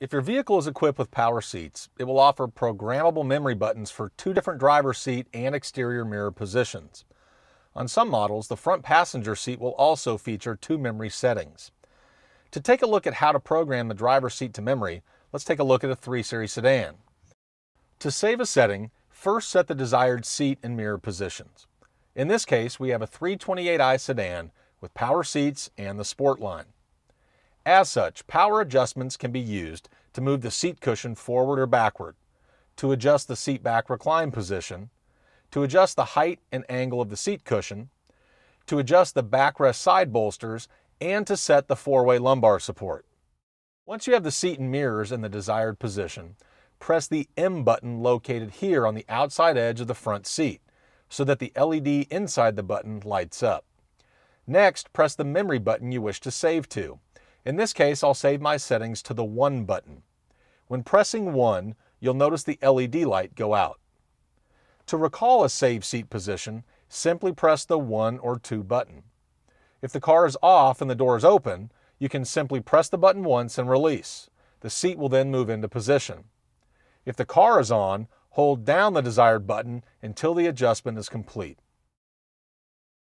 If your vehicle is equipped with power seats, it will offer programmable memory buttons for two different driver seat and exterior mirror positions. On some models, the front passenger seat will also feature two memory settings. To take a look at how to program the driver seat to memory, let's take a look at a 3 Series sedan. To save a setting, first set the desired seat and mirror positions. In this case, we have a 328i sedan with power seats and the sport line. As such, power adjustments can be used to move the seat cushion forward or backward, to adjust the seat back recline position, to adjust the height and angle of the seat cushion, to adjust the backrest side bolsters, and to set the four-way lumbar support. Once you have the seat and mirrors in the desired position, press the M button located here on the outside edge of the front seat so that the LED inside the button lights up. Next, press the memory button you wish to save to, in this case, I'll save my settings to the 1 button. When pressing 1, you'll notice the LED light go out. To recall a save seat position, simply press the 1 or 2 button. If the car is off and the door is open, you can simply press the button once and release. The seat will then move into position. If the car is on, hold down the desired button until the adjustment is complete.